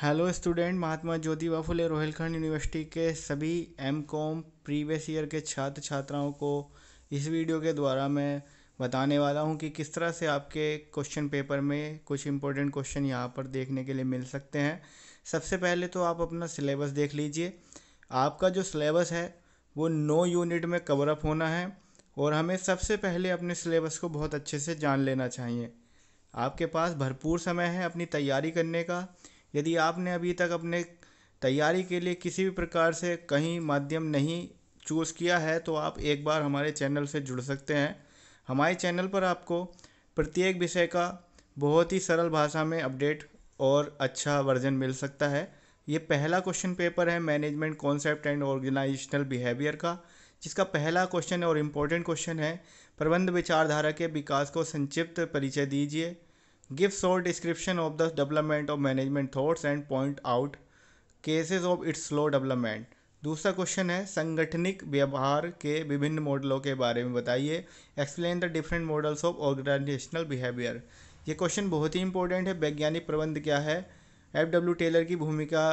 hello student Mahatma Jyoti Phule Rohilkhand university के सभी M com previous year के छात्र छात्राओं को इस वीडियो के द्वारा मैं बताने वाला हूं कि किस तरह से आपके क्वेश्चन पेपर में कुछ इंपॉर्टेंट क्वेश्चन यहां पर देखने के लिए मिल सकते हैं सबसे पहले तो आप अपना सिलेबस देख लीजिए आपका जो सिलेबस है वो नौ यूनिट में कवरअप होना है और हमें सबसे पहले अपने सिलेबस को बहुत अच्छे से जान लेना चाहिए आपके पास भरपूर समय है अपनी तैयारी करने का यदि आपने अभी तक अपने तैयारी के लिए किसी भी प्रकार से कहीं माध्यम नहीं चूज़ किया है तो आप एक बार हमारे चैनल से जुड़ सकते हैं हमारे चैनल पर आपको प्रत्येक विषय का बहुत ही सरल भाषा में अपडेट और अच्छा वर्जन मिल सकता है ये पहला क्वेश्चन पेपर है management concept and organisational behaviour का जिसका पहला क्वेश्चन और इम्पोर्टेंट क्वेश्चन है प्रबंध विचारधारा के विकास को संक्षिप्त परिचय दीजिए give short description of the development of management thoughts and point out cases of its slow development दूसरा क्वेश्चन है संगठनिक व्यवहार के विभिन्न मॉडलों के बारे में बताइए explain the different models of organisational behaviour ये क्वेश्चन बहुत ही इंपॉर्टेंट है वैज्ञानिक प्रबंध क्या है एफ डब्ल्यू टेलर की भूमिका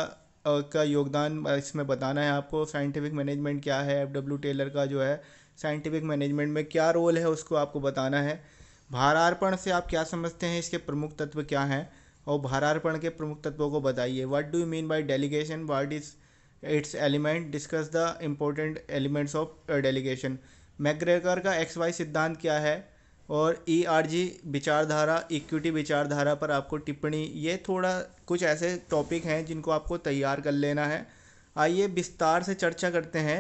का योगदान इसमें बताना है आपको साइंटिफिक मैनेजमेंट क्या है एफ डब्ल्यू टेलर का जो है साइंटिफिक मैनेजमेंट में क्या रोल है उसको आपको बताना है भारार्पण से आप क्या समझते हैं इसके प्रमुख तत्व क्या हैं और भारार्पण के प्रमुख तत्वों को बताइए what do you mean by delegation what is its element discuss the important elements of delegation McGregor का एक्स वाई सिद्धांत क्या है और ई आर जी विचारधारा इक्विटी विचारधारा पर आपको टिप्पणी ये थोड़ा कुछ ऐसे टॉपिक हैं जिनको आपको तैयार कर लेना है आइए विस्तार से चर्चा करते हैं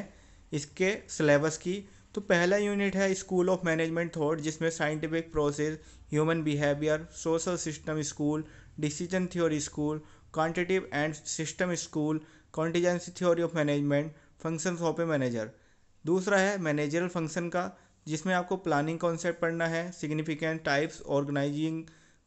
इसके सिलेबस की तो पहला यूनिट है स्कूल ऑफ मैनेजमेंट थॉट जिसमें scientific process human behaviour social system school decision theory school quantitative and system school contingency theory of management function of a manager दूसरा है मैनेजरल फंक्शन का जिसमें आपको प्लानिंग कॉन्सेप्ट पढ़ना है significant types organising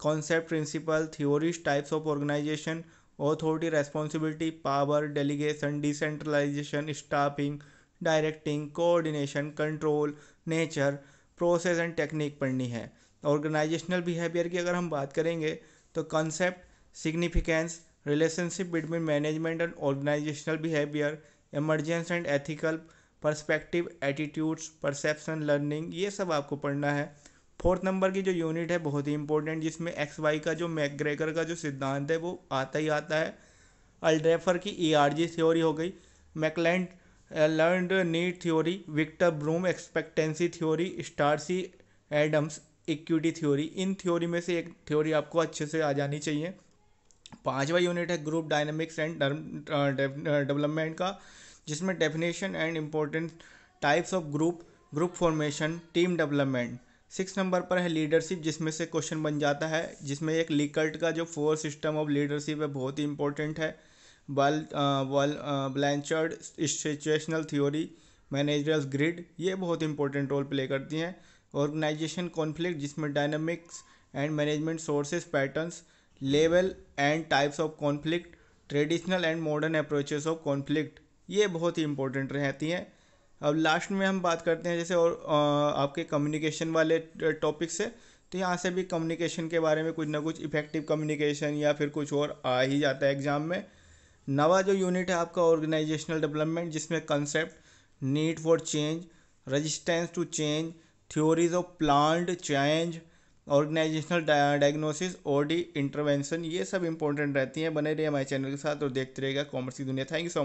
concept principle theories types of organisation authority responsibility power delegation decentralisation staffing directing coordination control nature process and technique पढ़नी है organisational behaviour की अगर हम बात करेंगे तो concept significance relationship between management and organisational behaviour emergence and ethical perspective attitudes perception learning ये सब आपको पढ़ना है फोर्थ नंबर की जो यूनिट है बहुत ही इंपॉर्टेंट जिसमें एक्स वाई का जो मैकग्रेगर का जो सिद्धांत है वो आता ही आता है अल्ड्रेफर की ई आर जी थ्योरी हो गई McClelland learned need theory Victor Vroom expectancy theory Stacy Adams equity theory इन थ्योरी में से एक थ्योरी आपको अच्छे से आ जानी चाहिए पांचवा यूनिट है ग्रुप डायनेमिक्स एंड डेवलपमेंट का जिसमें definition and important types of group group formation team development six number पर है लीडरशिप जिसमें से क्वेश्चन बन जाता है जिसमें एक लिकल्ट का जो फोर सिस्टम ऑफ लीडरशिप है बहुत ही इंपॉर्टेंट है बल Blanchard situational theory managerial grid ये बहुत इंपॉर्टेंट रोल प्ले करती हैं ऑर्गेनाइजेशन कॉन्फ्लिक्ट जिसमें dynamics and management sources patterns level and types of conflict traditional and modern approaches of conflict ये बहुत ही इंपॉर्टेंट रहती हैं अब लास्ट में हम बात करते हैं जैसे और आपके कम्युनिकेशन वाले टॉपिक से तो यहाँ से भी कम्युनिकेशन के बारे में कुछ ना कुछ इफेक्टिव कम्युनिकेशन या फिर कुछ और आ ही जाता है एग्ज़ाम में नवा जो यूनिट है आपका ऑर्गेनाइजेशनल डेवलपमेंट जिसमें concept need for change resistance to change theories of planned change organisational diagnosis OD intervention ये सब इंपॉर्टेंट रहती हैं बने रहिए हमारे चैनल के साथ और देखते रहेगा कॉमर्स की दुनिया थैंक यू सो